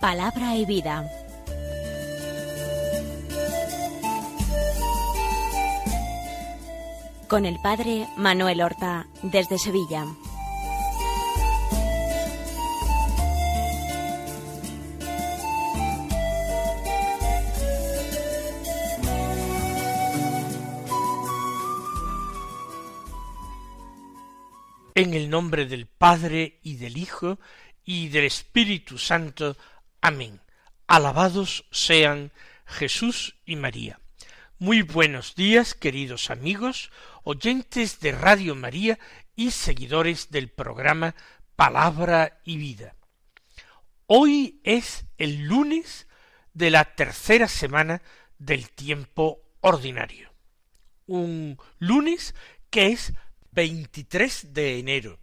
Palabra y Vida. Con el padre Manuel Horta, desde Sevilla. En el nombre del Padre y del Hijo y del Espíritu Santo. Amén. Alabados sean Jesús y María. Muy buenos días, queridos amigos, oyentes de Radio María y seguidores del programa Palabra y Vida. Hoy es el lunes de la tercera semana del tiempo ordinario. Un lunes que es 23 de enero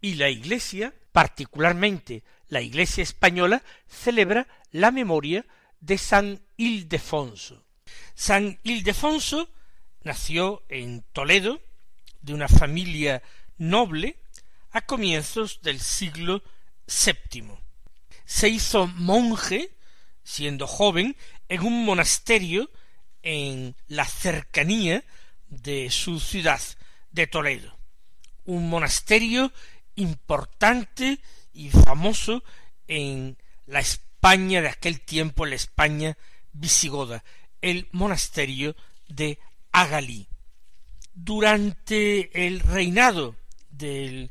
y la Iglesia, particularmente la Iglesia española celebra la memoria de San Ildefonso. San Ildefonso nació en Toledo, de una familia noble, a comienzos del siglo VII. Se hizo monje, siendo joven, en un monasterio en la cercanía de su ciudad, de Toledo. Un monasterio importante y famoso en la España de aquel tiempo, la España visigoda, el monasterio de Agalí. Durante el reinado del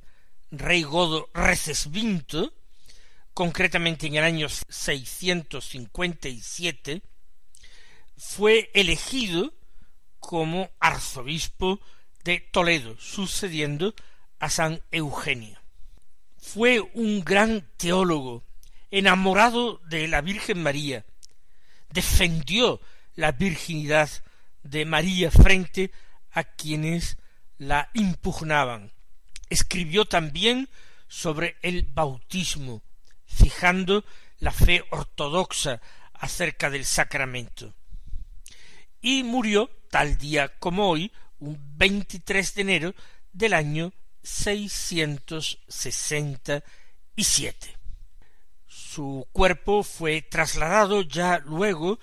rey godo Recesvinto, concretamente en el año 657, fue elegido como arzobispo de Toledo, sucediendo a San Eugenio fue un gran teólogo, enamorado de la Virgen María, defendió la virginidad de María frente a quienes la impugnaban. Escribió también sobre el bautismo, fijando la fe ortodoxa acerca del sacramento. Y murió tal día como hoy, un 23 de enero del año siete Su cuerpo fue trasladado ya luego,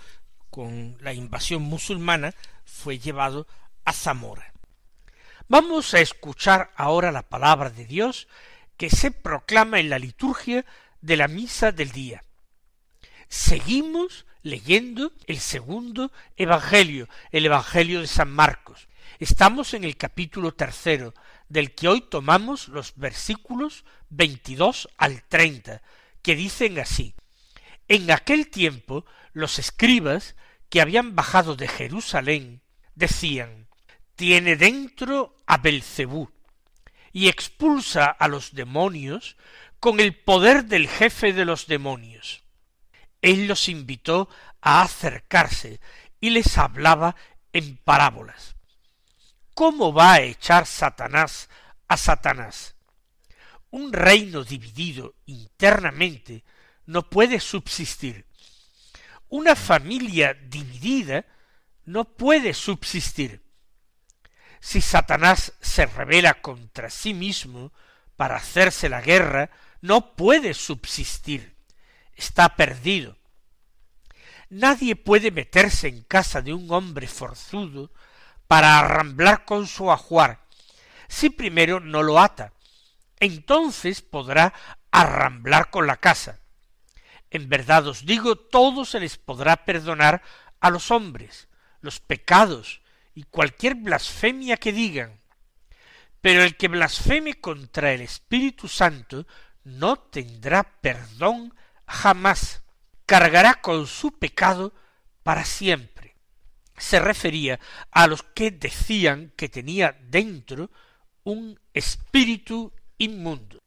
con la invasión musulmana, fue llevado a Zamora. Vamos a escuchar ahora la palabra de Dios que se proclama en la liturgia de la misa del día. Seguimos leyendo el segundo Evangelio, el Evangelio de San Marcos. Estamos en el capítulo tercero, del que hoy tomamos los versículos 22 al 30, que dicen así, En aquel tiempo los escribas que habían bajado de Jerusalén decían, Tiene dentro a Belcebú, y expulsa a los demonios con el poder del jefe de los demonios. Él los invitó a acercarse y les hablaba en parábolas. ¿Cómo va a echar Satanás a Satanás? Un reino dividido internamente no puede subsistir. Una familia dividida no puede subsistir. Si Satanás se revela contra sí mismo para hacerse la guerra, no puede subsistir. Está perdido. Nadie puede meterse en casa de un hombre forzudo para arramblar con su ajuar, si primero no lo ata. Entonces podrá arramblar con la casa. En verdad os digo, todo se les podrá perdonar a los hombres, los pecados y cualquier blasfemia que digan. Pero el que blasfeme contra el Espíritu Santo no tendrá perdón jamás, cargará con su pecado para siempre se refería a los que decían que tenía dentro un espíritu inmundo.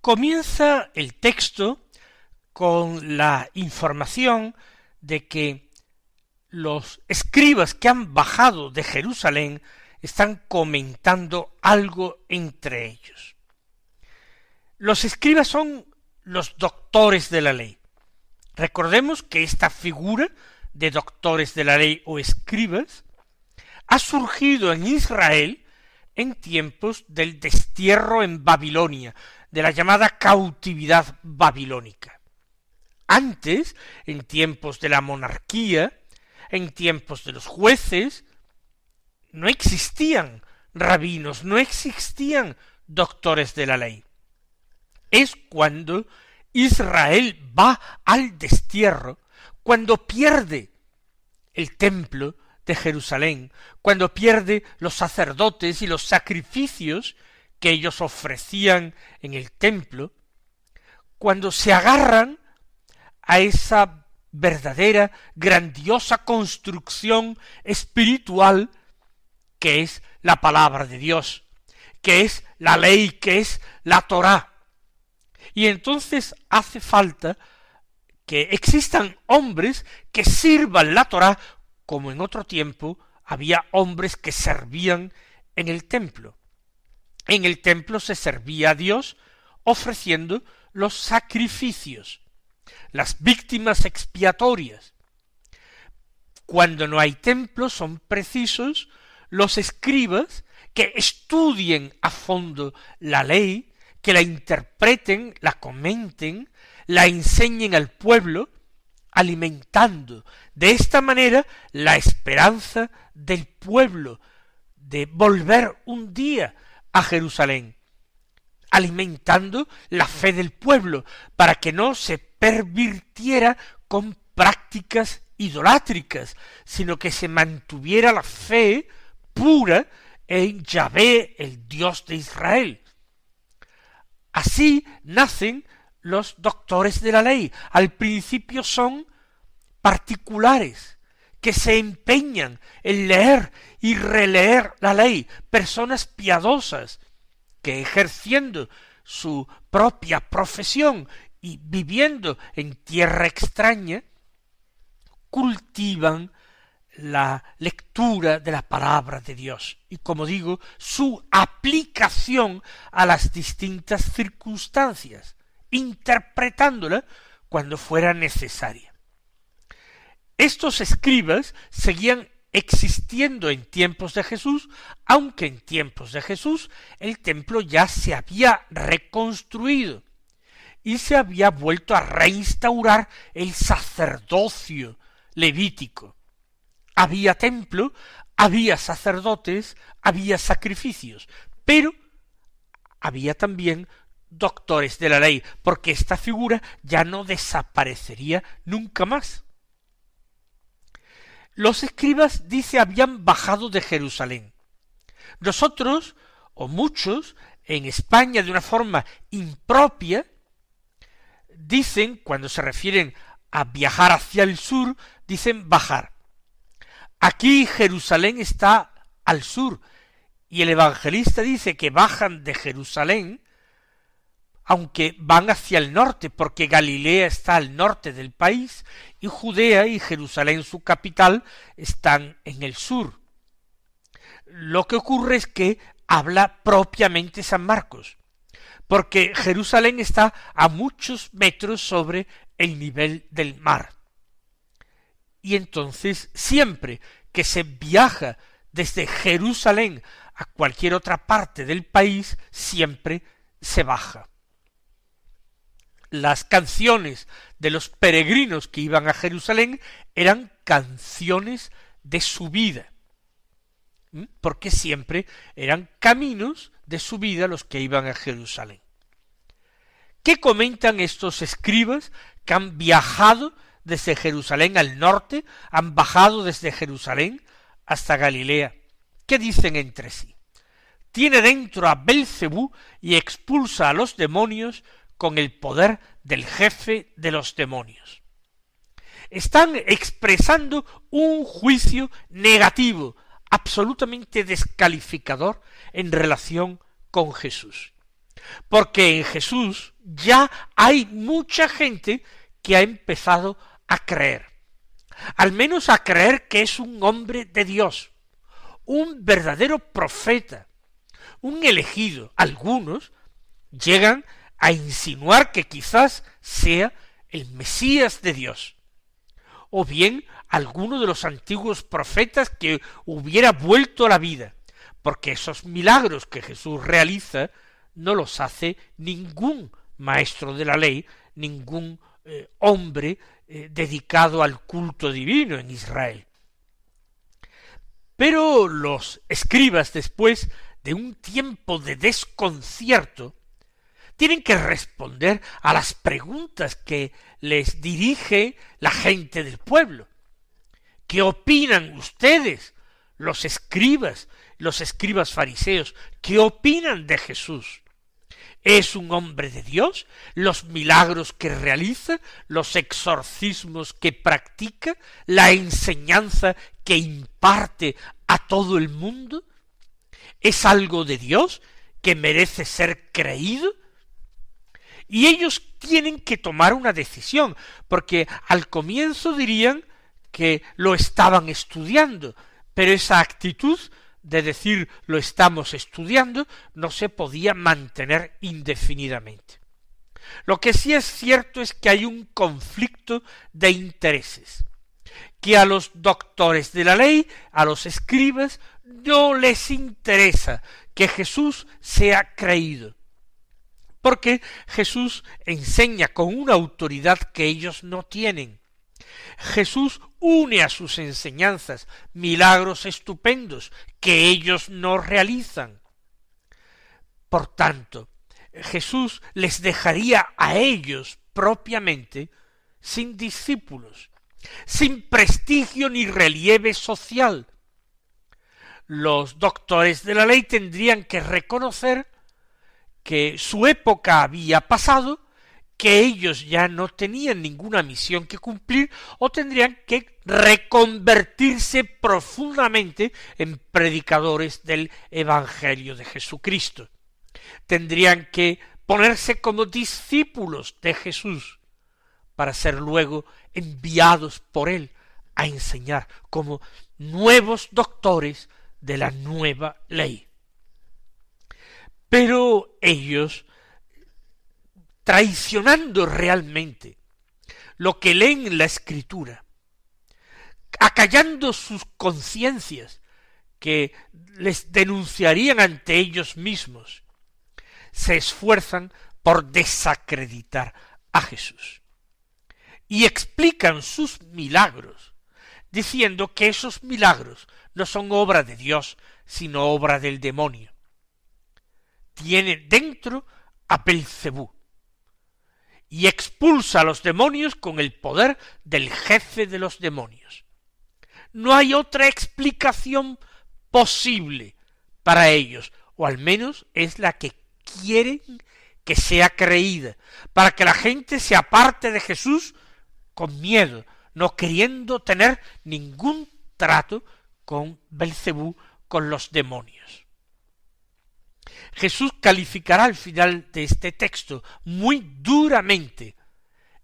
Comienza el texto con la información de que los escribas que han bajado de Jerusalén están comentando algo entre ellos. Los escribas son los doctores de la ley. Recordemos que esta figura de doctores de la ley o escribas, ha surgido en Israel en tiempos del destierro en Babilonia, de la llamada cautividad babilónica. Antes, en tiempos de la monarquía, en tiempos de los jueces, no existían rabinos, no existían doctores de la ley. Es cuando Israel va al destierro cuando pierde el templo de Jerusalén, cuando pierde los sacerdotes y los sacrificios que ellos ofrecían en el templo, cuando se agarran a esa verdadera, grandiosa construcción espiritual que es la palabra de Dios, que es la ley, que es la Torá. Y entonces hace falta que existan hombres que sirvan la Torá como en otro tiempo había hombres que servían en el templo. En el templo se servía a Dios ofreciendo los sacrificios, las víctimas expiatorias. Cuando no hay templo son precisos los escribas que estudien a fondo la ley, que la interpreten, la comenten, la enseñen al pueblo, alimentando de esta manera la esperanza del pueblo de volver un día a Jerusalén, alimentando la fe del pueblo para que no se pervirtiera con prácticas idolátricas, sino que se mantuviera la fe pura en Yahvé, el Dios de Israel. Así nacen los doctores de la ley. Al principio son particulares que se empeñan en leer y releer la ley, personas piadosas que ejerciendo su propia profesión y viviendo en tierra extraña, cultivan la lectura de la palabra de Dios y, como digo, su aplicación a las distintas circunstancias interpretándola cuando fuera necesaria. Estos escribas seguían existiendo en tiempos de Jesús, aunque en tiempos de Jesús el templo ya se había reconstruido y se había vuelto a reinstaurar el sacerdocio levítico. Había templo, había sacerdotes, había sacrificios, pero había también doctores de la ley, porque esta figura ya no desaparecería nunca más. Los escribas, dice, habían bajado de Jerusalén. Nosotros, o muchos, en España de una forma impropia, dicen, cuando se refieren a viajar hacia el sur, dicen bajar. Aquí Jerusalén está al sur, y el evangelista dice que bajan de Jerusalén aunque van hacia el norte, porque Galilea está al norte del país, y Judea y Jerusalén, su capital, están en el sur. Lo que ocurre es que habla propiamente San Marcos, porque Jerusalén está a muchos metros sobre el nivel del mar. Y entonces siempre que se viaja desde Jerusalén a cualquier otra parte del país, siempre se baja las canciones de los peregrinos que iban a Jerusalén eran canciones de su vida, porque siempre eran caminos de su vida los que iban a Jerusalén. ¿Qué comentan estos escribas que han viajado desde Jerusalén al norte, han bajado desde Jerusalén hasta Galilea? ¿Qué dicen entre sí? Tiene dentro a Belcebú y expulsa a los demonios con el poder del jefe de los demonios. Están expresando un juicio negativo, absolutamente descalificador en relación con Jesús. Porque en Jesús ya hay mucha gente que ha empezado a creer. Al menos a creer que es un hombre de Dios, un verdadero profeta, un elegido. Algunos llegan a insinuar que quizás sea el Mesías de Dios, o bien alguno de los antiguos profetas que hubiera vuelto a la vida, porque esos milagros que Jesús realiza no los hace ningún maestro de la ley, ningún eh, hombre eh, dedicado al culto divino en Israel. Pero los escribas después de un tiempo de desconcierto, tienen que responder a las preguntas que les dirige la gente del pueblo. ¿Qué opinan ustedes, los escribas, los escribas fariseos? ¿Qué opinan de Jesús? ¿Es un hombre de Dios? ¿Los milagros que realiza? ¿Los exorcismos que practica? ¿La enseñanza que imparte a todo el mundo? ¿Es algo de Dios que merece ser creído? Y ellos tienen que tomar una decisión, porque al comienzo dirían que lo estaban estudiando, pero esa actitud de decir lo estamos estudiando no se podía mantener indefinidamente. Lo que sí es cierto es que hay un conflicto de intereses, que a los doctores de la ley, a los escribas, no les interesa que Jesús sea creído, porque Jesús enseña con una autoridad que ellos no tienen. Jesús une a sus enseñanzas milagros estupendos que ellos no realizan. Por tanto, Jesús les dejaría a ellos propiamente sin discípulos, sin prestigio ni relieve social. Los doctores de la ley tendrían que reconocer que su época había pasado, que ellos ya no tenían ninguna misión que cumplir o tendrían que reconvertirse profundamente en predicadores del Evangelio de Jesucristo. Tendrían que ponerse como discípulos de Jesús para ser luego enviados por él a enseñar como nuevos doctores de la nueva ley. Pero ellos, traicionando realmente lo que leen en la escritura, acallando sus conciencias que les denunciarían ante ellos mismos, se esfuerzan por desacreditar a Jesús. Y explican sus milagros, diciendo que esos milagros no son obra de Dios, sino obra del demonio tiene dentro a Belcebú y expulsa a los demonios con el poder del jefe de los demonios. No hay otra explicación posible para ellos, o al menos es la que quieren que sea creída, para que la gente se aparte de Jesús con miedo, no queriendo tener ningún trato con Belcebú, con los demonios. Jesús calificará al final de este texto muy duramente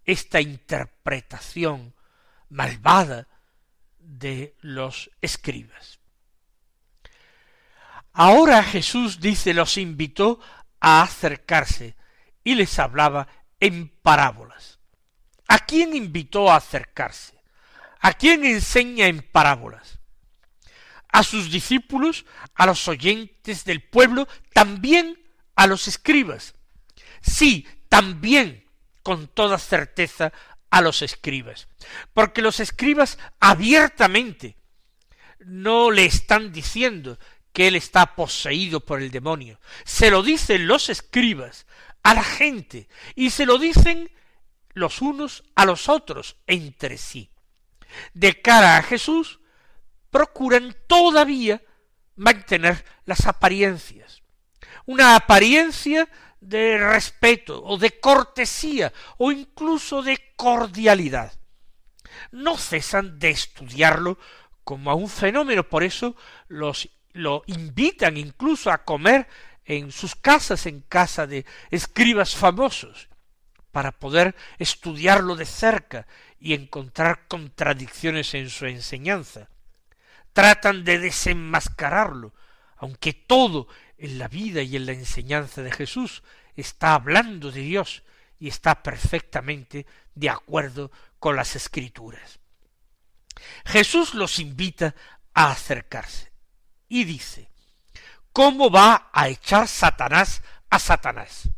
esta interpretación malvada de los escribas. Ahora Jesús dice los invitó a acercarse y les hablaba en parábolas. ¿A quién invitó a acercarse? ¿A quién enseña en parábolas? a sus discípulos, a los oyentes del pueblo, también a los escribas. Sí, también con toda certeza a los escribas. Porque los escribas abiertamente no le están diciendo que él está poseído por el demonio. Se lo dicen los escribas a la gente y se lo dicen los unos a los otros entre sí. De cara a Jesús, procuran todavía mantener las apariencias. Una apariencia de respeto o de cortesía o incluso de cordialidad. No cesan de estudiarlo como a un fenómeno, por eso los lo invitan incluso a comer en sus casas, en casa de escribas famosos, para poder estudiarlo de cerca y encontrar contradicciones en su enseñanza tratan de desenmascararlo, aunque todo en la vida y en la enseñanza de Jesús está hablando de Dios y está perfectamente de acuerdo con las escrituras. Jesús los invita a acercarse y dice, ¿cómo va a echar Satanás a Satanás?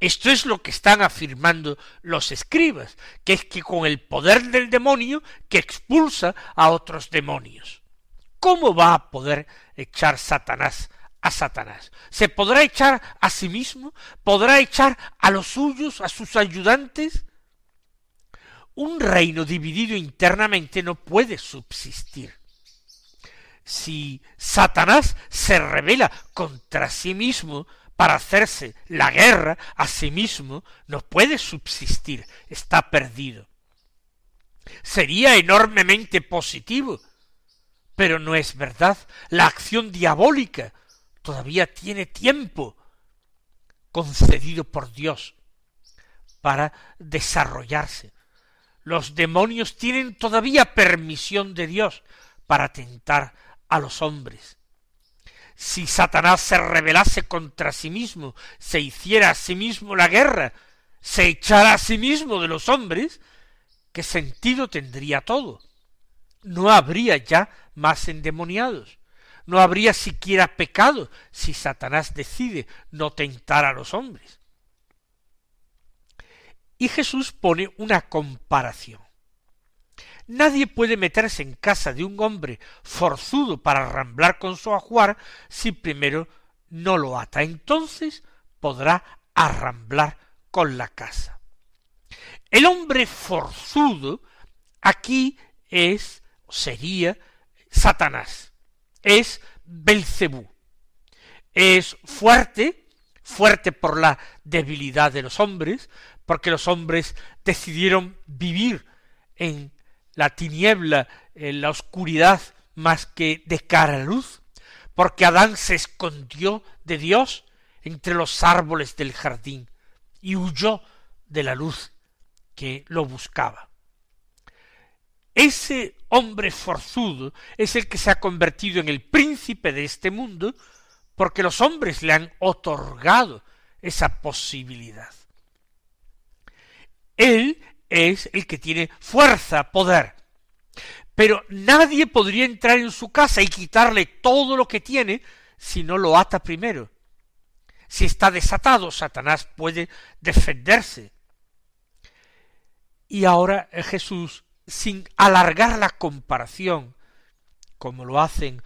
Esto es lo que están afirmando los escribas, que es que con el poder del demonio que expulsa a otros demonios. ¿Cómo va a poder echar Satanás a Satanás? ¿Se podrá echar a sí mismo? ¿Podrá echar a los suyos, a sus ayudantes? Un reino dividido internamente no puede subsistir. Si Satanás se revela contra sí mismo, para hacerse la guerra a sí mismo, no puede subsistir, está perdido. Sería enormemente positivo, pero no es verdad. La acción diabólica todavía tiene tiempo concedido por Dios para desarrollarse. Los demonios tienen todavía permisión de Dios para tentar a los hombres si Satanás se rebelase contra sí mismo, se hiciera a sí mismo la guerra, se echara a sí mismo de los hombres, ¿qué sentido tendría todo? No habría ya más endemoniados, no habría siquiera pecado si Satanás decide no tentar a los hombres. Y Jesús pone una comparación. Nadie puede meterse en casa de un hombre forzudo para arramblar con su ajuar si primero no lo ata. Entonces podrá arramblar con la casa. El hombre forzudo aquí es, sería, Satanás. Es Belcebú. Es fuerte, fuerte por la debilidad de los hombres, porque los hombres decidieron vivir en la tiniebla, en eh, la oscuridad, más que de cara luz, porque Adán se escondió de Dios entre los árboles del jardín y huyó de la luz que lo buscaba. Ese hombre forzudo es el que se ha convertido en el príncipe de este mundo porque los hombres le han otorgado esa posibilidad. Él es el que tiene fuerza, poder. Pero nadie podría entrar en su casa y quitarle todo lo que tiene si no lo ata primero. Si está desatado, Satanás puede defenderse. Y ahora Jesús, sin alargar la comparación, como lo hacen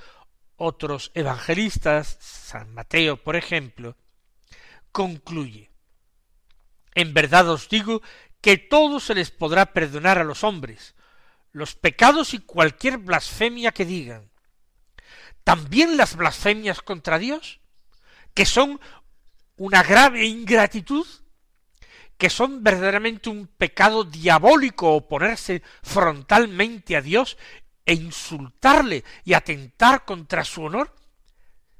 otros evangelistas, San Mateo, por ejemplo, concluye. En verdad os digo que todo se les podrá perdonar a los hombres, los pecados y cualquier blasfemia que digan. También las blasfemias contra Dios, que son una grave ingratitud, que son verdaderamente un pecado diabólico oponerse frontalmente a Dios e insultarle y atentar contra su honor,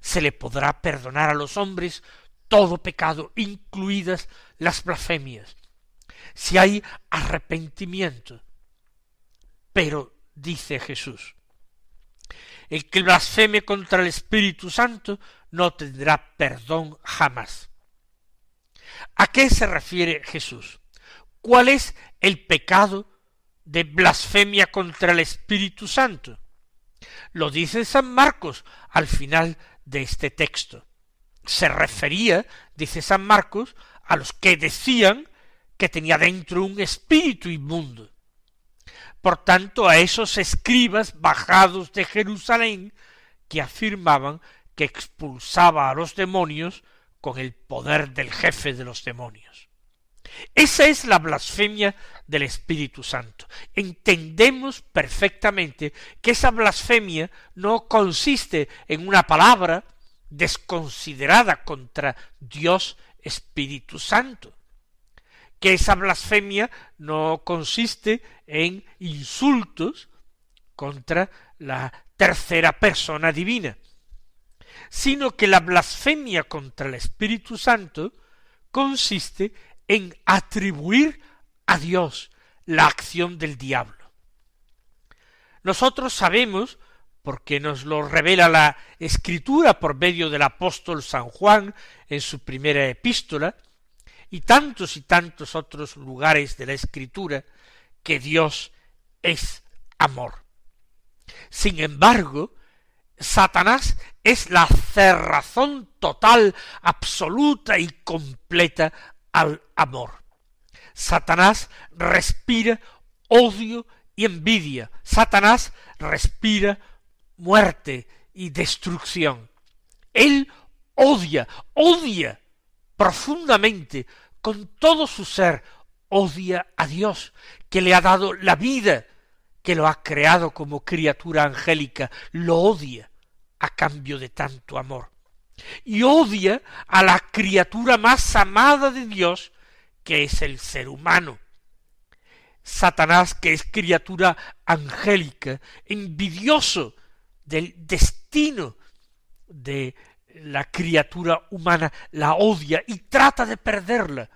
se le podrá perdonar a los hombres todo pecado, incluidas las blasfemias si hay arrepentimiento. Pero, dice Jesús, el que blasfeme contra el Espíritu Santo no tendrá perdón jamás. ¿A qué se refiere Jesús? ¿Cuál es el pecado de blasfemia contra el Espíritu Santo? Lo dice San Marcos al final de este texto. Se refería, dice San Marcos, a los que decían que tenía dentro un espíritu inmundo. Por tanto, a esos escribas bajados de Jerusalén que afirmaban que expulsaba a los demonios con el poder del jefe de los demonios. Esa es la blasfemia del Espíritu Santo. Entendemos perfectamente que esa blasfemia no consiste en una palabra desconsiderada contra Dios Espíritu Santo, que esa blasfemia no consiste en insultos contra la tercera persona divina, sino que la blasfemia contra el Espíritu Santo consiste en atribuir a Dios la acción del diablo. Nosotros sabemos, porque nos lo revela la Escritura por medio del apóstol San Juan en su primera epístola, y tantos y tantos otros lugares de la escritura que Dios es amor. Sin embargo, Satanás es la cerrazón total, absoluta y completa al amor. Satanás respira odio y envidia. Satanás respira muerte y destrucción. Él odia, odia profundamente con todo su ser odia a Dios, que le ha dado la vida, que lo ha creado como criatura angélica, lo odia a cambio de tanto amor. Y odia a la criatura más amada de Dios, que es el ser humano. Satanás, que es criatura angélica, envidioso del destino de la criatura humana la odia y trata de perderla.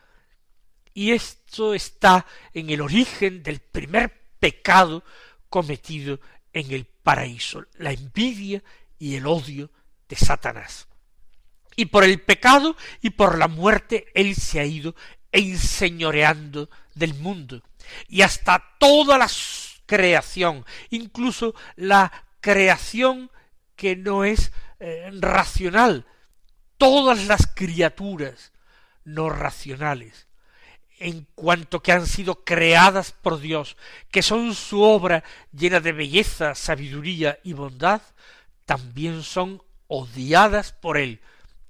Y esto está en el origen del primer pecado cometido en el paraíso, la envidia y el odio de Satanás. Y por el pecado y por la muerte él se ha ido enseñoreando del mundo. Y hasta toda la creación, incluso la creación que no es eh, racional, todas las criaturas no racionales, en cuanto que han sido creadas por Dios, que son su obra llena de belleza, sabiduría y bondad, también son odiadas por Él,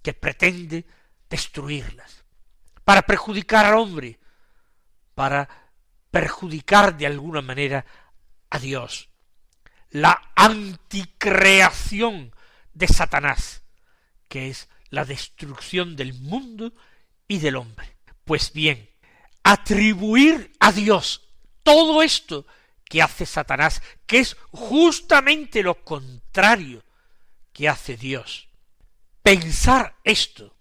que pretende destruirlas, para perjudicar al hombre, para perjudicar de alguna manera a Dios. La anticreación de Satanás, que es la destrucción del mundo y del hombre. Pues bien, atribuir a Dios todo esto que hace Satanás, que es justamente lo contrario que hace Dios. Pensar esto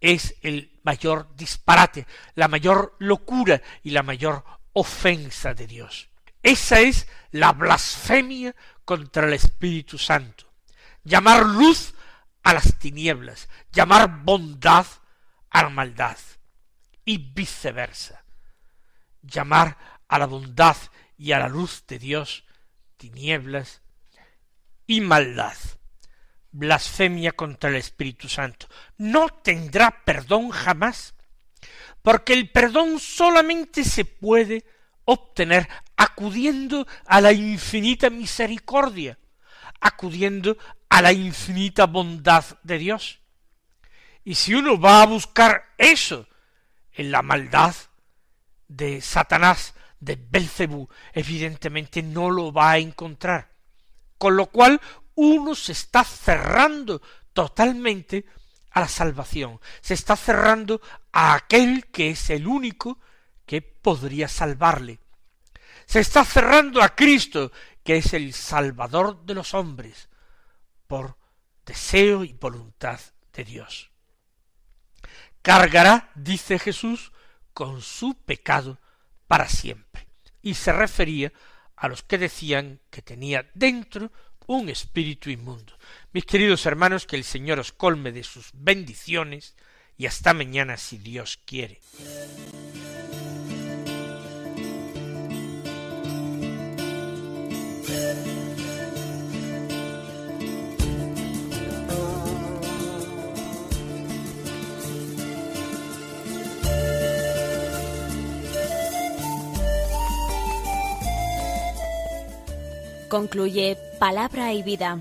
es el mayor disparate, la mayor locura y la mayor ofensa de Dios. Esa es la blasfemia contra el Espíritu Santo llamar luz a las tinieblas, llamar bondad a la maldad y viceversa, llamar a la bondad y a la luz de Dios tinieblas y maldad. Blasfemia contra el Espíritu Santo. No tendrá perdón jamás, porque el perdón solamente se puede obtener acudiendo a la infinita misericordia, acudiendo a la infinita bondad de Dios. Y si uno va a buscar eso en la maldad de Satanás, de Belcebú, evidentemente no lo va a encontrar. Con lo cual uno se está cerrando totalmente a la salvación, se está cerrando a aquel que es el único que podría salvarle. Se está cerrando a Cristo, que es el Salvador de los hombres, por deseo y voluntad de Dios. Cargará, dice Jesús, con su pecado para siempre. Y se refería a los que decían que tenía dentro un espíritu inmundo. Mis queridos hermanos, que el Señor os colme de sus bendiciones y hasta mañana si Dios quiere. Concluye Palabra y Vida,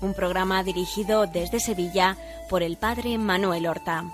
un programa dirigido desde Sevilla por el padre Manuel Horta.